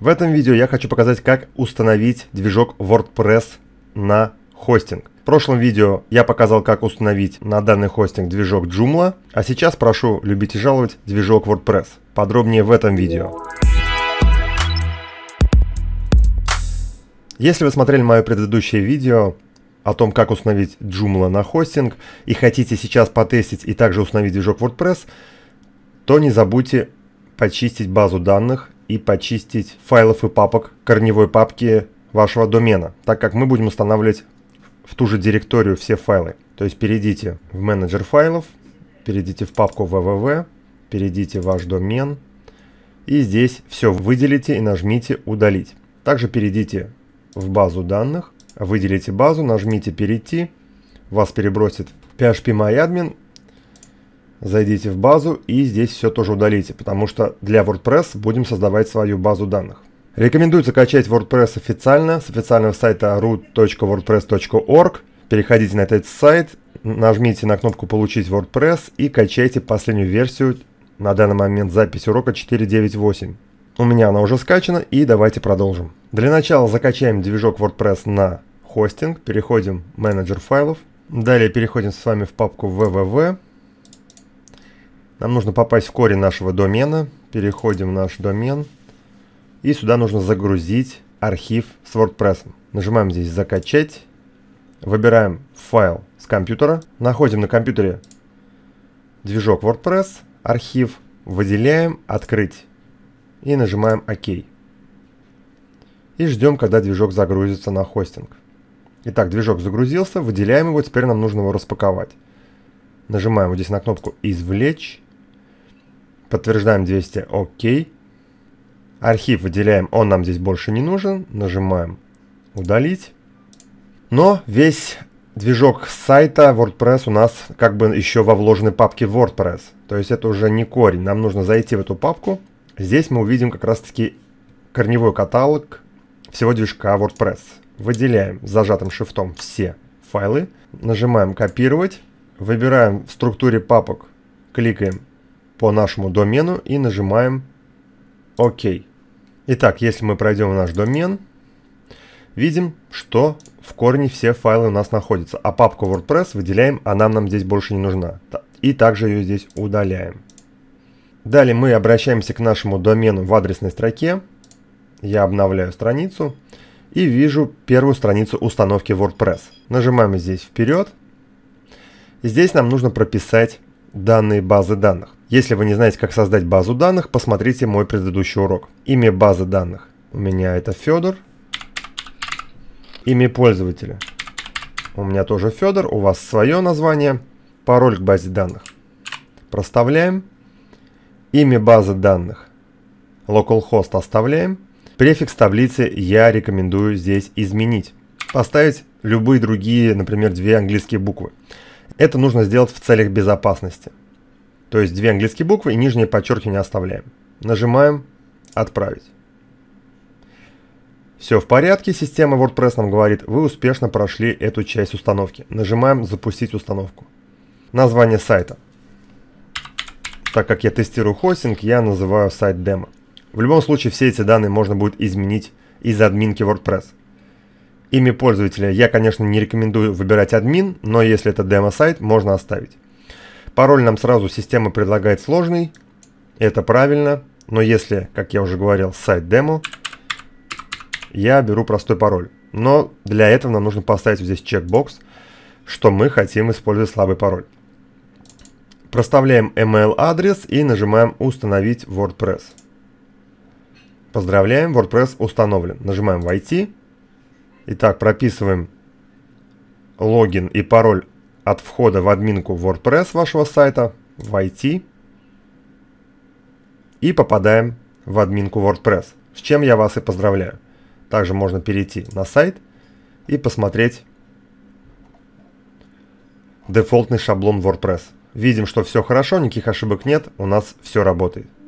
В этом видео я хочу показать, как установить движок WordPress на хостинг. В прошлом видео я показал, как установить на данный хостинг движок Joomla, а сейчас прошу любить и жаловать движок WordPress. Подробнее в этом видео. Если вы смотрели мое предыдущее видео о том, как установить Joomla на хостинг и хотите сейчас потестить и также установить движок WordPress, то не забудьте почистить базу данных и почистить файлов и папок корневой папки вашего домена, так как мы будем устанавливать в ту же директорию все файлы. То есть перейдите в менеджер файлов, перейдите в папку www, перейдите в ваш домен и здесь все выделите и нажмите удалить. Также перейдите в базу данных, выделите базу, нажмите перейти, вас перебросит PHP MyAdmin зайдите в базу и здесь все тоже удалите, потому что для WordPress будем создавать свою базу данных. Рекомендуется качать WordPress официально с официального сайта root.wordpress.org. Переходите на этот сайт, нажмите на кнопку «Получить WordPress» и качайте последнюю версию, на данный момент запись урока 4.9.8. У меня она уже скачана и давайте продолжим. Для начала закачаем движок WordPress на хостинг, переходим в менеджер файлов. Далее переходим с вами в папку www нам нужно попасть в корень нашего домена. Переходим в наш домен. И сюда нужно загрузить архив с WordPress. Нажимаем здесь «Закачать». Выбираем файл с компьютера. Находим на компьютере движок WordPress, архив. Выделяем «Открыть» и нажимаем «Ок». И ждем, когда движок загрузится на хостинг. Итак, движок загрузился, выделяем его, теперь нам нужно его распаковать. Нажимаем вот здесь на кнопку «Извлечь» Подтверждаем 200, окей. Архив выделяем, он нам здесь больше не нужен. Нажимаем удалить. Но весь движок сайта WordPress у нас как бы еще во вложенной папке WordPress. То есть это уже не корень. Нам нужно зайти в эту папку. Здесь мы увидим как раз таки корневой каталог всего движка WordPress. Выделяем с зажатым шифтом все файлы. Нажимаем копировать. Выбираем в структуре папок. Кликаем по нашему домену и нажимаем ОК. Итак, если мы пройдем в наш домен, видим, что в корне все файлы у нас находятся, а папку WordPress выделяем, она нам здесь больше не нужна. И также ее здесь удаляем. Далее мы обращаемся к нашему домену в адресной строке. Я обновляю страницу и вижу первую страницу установки WordPress. Нажимаем здесь вперед. Здесь нам нужно прописать данные базы данных. Если вы не знаете, как создать базу данных, посмотрите мой предыдущий урок. Имя базы данных. У меня это Федор. Имя пользователя. У меня тоже Федор, у вас свое название. Пароль к базе данных. Проставляем. Имя базы данных. Localhost оставляем. Префикс таблицы я рекомендую здесь изменить. Поставить любые другие, например, две английские буквы. Это нужно сделать в целях безопасности. То есть две английские буквы и нижние подчеркивание оставляем. Нажимаем «Отправить». Все в порядке, система WordPress нам говорит, вы успешно прошли эту часть установки. Нажимаем «Запустить установку». Название сайта. Так как я тестирую хостинг, я называю сайт демо. В любом случае все эти данные можно будет изменить из админки WordPress. Имя пользователя я, конечно, не рекомендую выбирать админ, но если это демо-сайт, можно оставить. Пароль нам сразу система предлагает сложный, это правильно, но если, как я уже говорил, сайт демо, я беру простой пароль. Но для этого нам нужно поставить здесь чекбокс, что мы хотим использовать слабый пароль. Проставляем email адрес и нажимаем «Установить WordPress». Поздравляем, WordPress установлен. Нажимаем «Войти». Итак, прописываем логин и пароль от входа в админку WordPress вашего сайта, войти и попадаем в админку WordPress, с чем я вас и поздравляю. Также можно перейти на сайт и посмотреть дефолтный шаблон WordPress. Видим, что все хорошо, никаких ошибок нет, у нас все работает.